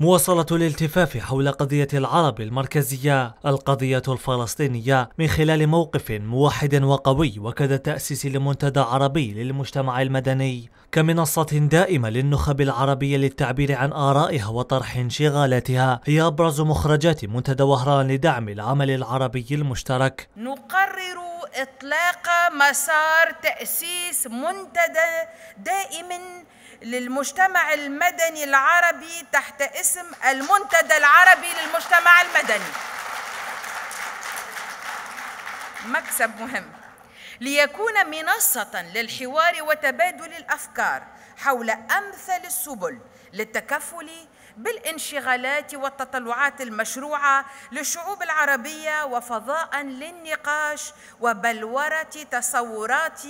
مواصلة الالتفاف حول قضية العرب المركزية القضية الفلسطينية من خلال موقف موحد وقوي وكذا تأسيس لمنتدى عربي للمجتمع المدني كمنصة دائمة للنخب العربية للتعبير عن آرائها وطرح انشغالاتها هي أبرز مخرجات منتدى وهران لدعم العمل العربي المشترك نقرر إطلاق مسار تأسيس منتدى دائم للمجتمع المدني العربي تحت اسم المنتدى العربي للمجتمع المدني مكسب مهم ليكون منصة للحوار وتبادل الأفكار حول أمثل السبل للتكفل بالانشغالات والتطلعات المشروعة للشعوب العربية وفضاء للنقاش وبلورة تصورات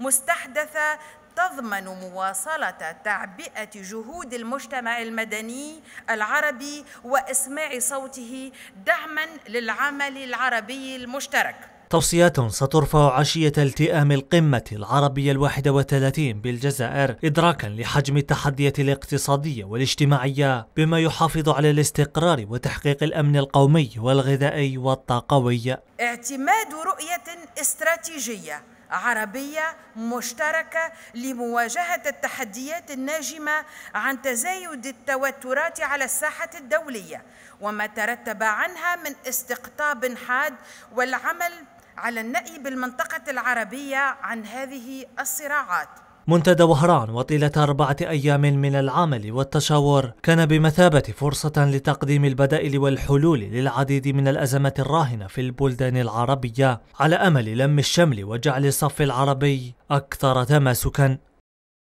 مستحدثة تضمن مواصلة تعبئة جهود المجتمع المدني العربي وإسماع صوته دعما للعمل العربي المشترك توصيات سترفع عشية التئام القمة العربية الواحدة وثلاثين بالجزائر إدراكا لحجم التحديات الاقتصادية والاجتماعية بما يحافظ على الاستقرار وتحقيق الأمن القومي والغذائي والطاقوي اعتماد رؤية استراتيجية عربية مشتركة لمواجهة التحديات الناجمة عن تزايد التوترات على الساحة الدولية وما ترتب عنها من استقطاب حاد والعمل على النأي بالمنطقة العربية عن هذه الصراعات منتدى وهران وطيلة أربعة أيام من العمل والتشاور كان بمثابة فرصة لتقديم البدائل والحلول للعديد من الأزمات الراهنة في البلدان العربية على أمل لم الشمل وجعل الصف العربي أكثر تماسكاً